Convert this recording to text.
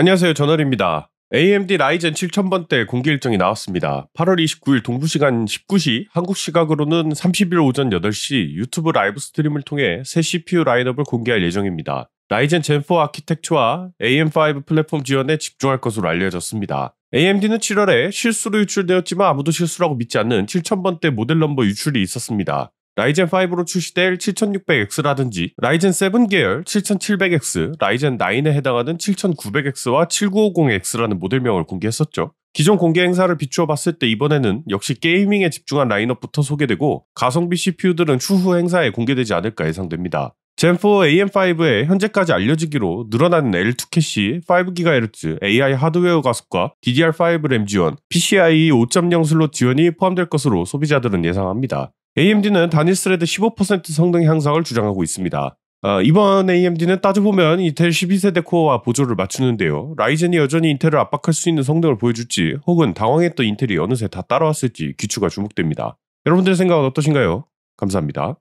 안녕하세요. 전월입니다. AMD 라이젠 7000번대 공개 일정이 나왔습니다. 8월 29일 동부 시간 19시, 한국 시각으로는 30일 오전 8시 유튜브 라이브 스트림을 통해 새 CPU 라인업을 공개할 예정입니다. 라이젠 젠4 아키텍처와 AM5 플랫폼 지원에 집중할 것으로 알려졌습니다. AMD는 7월에 실수로 유출되었지만 아무도 실수라고 믿지 않는 7000번대 모델 넘버 유출이 있었습니다. 라이젠 5로 출시될 7600X라든지 라이젠 7 계열 7700X, 라이젠 9에 해당하는 7900X와 7950X라는 모델명을 공개했었죠. 기존 공개 행사를 비추어 봤을 때 이번에는 역시 게이밍에 집중한 라인업부터 소개되고 가성비 CPU들은 추후 행사에 공개되지 않을까 예상됩니다. 젠4 AM5에 현재까지 알려지기로 늘어나는 L2 캐시, 5GHz, AI 하드웨어 가속과 DDR5 램 지원, PCIe 5.0 슬롯 지원이 포함될 것으로 소비자들은 예상합니다. AMD는 단일 스레드 15% 성능 향상을 주장하고 있습니다. 어, 이번 AMD는 따져보면 인텔 12세대 코어와 보조를 맞추는데요. 라이젠이 여전히 인텔을 압박할 수 있는 성능을 보여줄지 혹은 당황했던 인텔이 어느새 다 따라왔을지 귀추가 주목됩니다. 여러분들의 생각은 어떠신가요? 감사합니다.